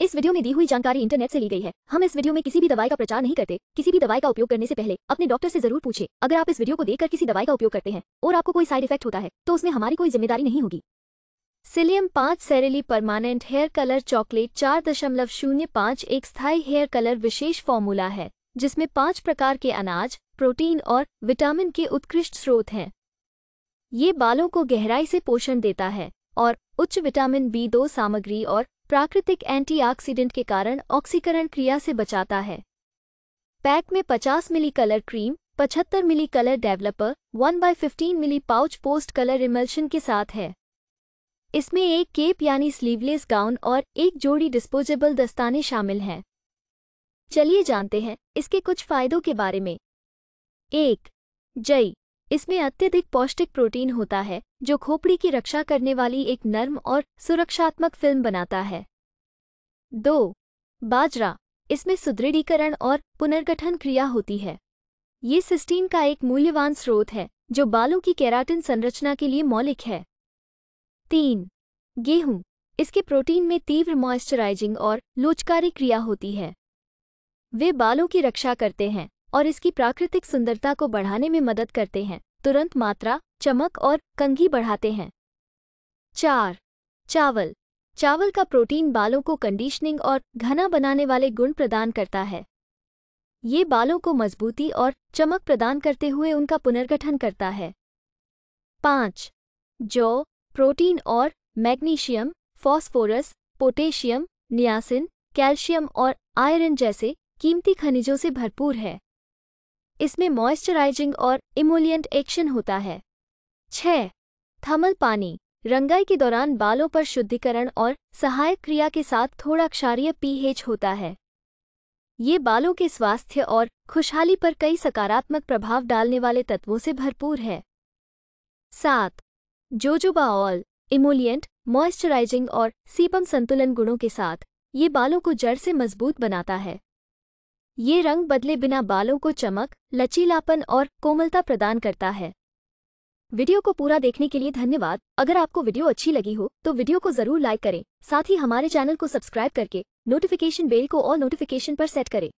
इस वीडियो में दी हुई जानकारी इंटरनेट से ली गई है हम इस वीडियो में किसी भी दवाई का प्रचार नहीं करते किसी भी दवाई का उपयोग करने से पहले अपने डॉक्टर से जरूर पूछे अगर आप इस वीडियो को देखकर किसी दवाई का उपयोग करते हैं और आपको कोई साइड इफेक्ट होता है तो उसमें हमारी कोई जिम्मेदारी नहीं होगी सिलियम पांच सेरेली परमानेंट हेयर कलर चॉकलेट चार दशमलव शून्य पांच एक स्थायी हेयर कलर विशेष फॉर्मूला है जिसमें पांच प्रकार के अनाज प्रोटीन और विटामिन के उत्कृष्ट स्रोत हैं ये बालों को गहराई से पोषण देता है और उच्च विटामिन बी दो सामग्री और प्राकृतिक एंटीऑक्सीडेंट के कारण ऑक्सीकरण क्रिया से बचाता है पैक में 50 मिली कलर क्रीम 75 मिली कलर डेवलपर 1 बाय फिफ्टीन मिली पाउच पोस्ट कलर इमल्शन के साथ है इसमें एक केप यानी स्लीवलेस गाउन और एक जोड़ी डिस्पोजेबल दस्ताने शामिल हैं चलिए जानते हैं इसके कुछ फायदों के बारे में एक जई इसमें अत्यधिक पौष्टिक प्रोटीन होता है जो खोपड़ी की रक्षा करने वाली एक नर्म और सुरक्षात्मक फिल्म बनाता है दो बाजरा इसमें सुदृढ़ीकरण और पुनर्गठन क्रिया होती है ये सिस्टीन का एक मूल्यवान स्रोत है जो बालों की केराटिन संरचना के लिए मौलिक है तीन गेहूं इसके प्रोटीन में तीव्र मॉइस्चराइजिंग और लोचकारी क्रिया होती है वे बालों की रक्षा करते हैं और इसकी प्राकृतिक सुंदरता को बढ़ाने में मदद करते हैं तुरंत मात्रा चमक और कंघी बढ़ाते हैं चार चावल चावल का प्रोटीन बालों को कंडीशनिंग और घना बनाने वाले गुण प्रदान करता है ये बालों को मजबूती और चमक प्रदान करते हुए उनका पुनर्गठन करता है पाँच जौ प्रोटीन और magnesium phosphorus potassium niacin calcium और आयरन जैसे कीमती खनिजों से भरपूर है इसमें मॉइस्चराइजिंग और इमोलियंट एक्शन होता है छह थर्मल पानी रंगाई के दौरान बालों पर शुद्धिकरण और सहायक क्रिया के साथ थोड़ा क्षारीय पीएच होता है ये बालों के स्वास्थ्य और खुशहाली पर कई सकारात्मक प्रभाव डालने वाले तत्वों से भरपूर है सात जोजोबा ऑल इमोलियंट मॉइस्चराइजिंग और सीपम संतुलन गुणों के साथ ये बालों को जड़ से मजबूत बनाता है ये रंग बदले बिना बालों को चमक लचीलापन और कोमलता प्रदान करता है वीडियो को पूरा देखने के लिए धन्यवाद अगर आपको वीडियो अच्छी लगी हो तो वीडियो को जरूर लाइक करें साथ ही हमारे चैनल को सब्सक्राइब करके नोटिफिकेशन बेल को और नोटिफिकेशन पर सेट करें